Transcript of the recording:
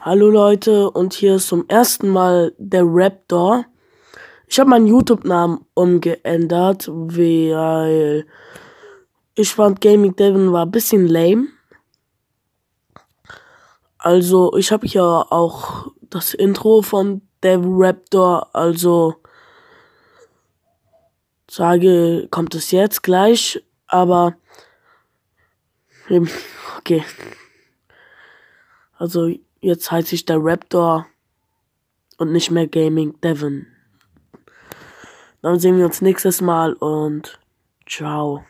Hallo Leute und hier ist zum ersten Mal der Raptor. Ich habe meinen YouTube-Namen umgeändert, weil ich fand Gaming Devin war ein bisschen lame. Also ich habe hier auch das Intro von Dev Raptor, also sage, kommt es jetzt gleich, aber okay. Also Jetzt heiße ich der Raptor und nicht mehr Gaming Devon. Dann sehen wir uns nächstes Mal und ciao.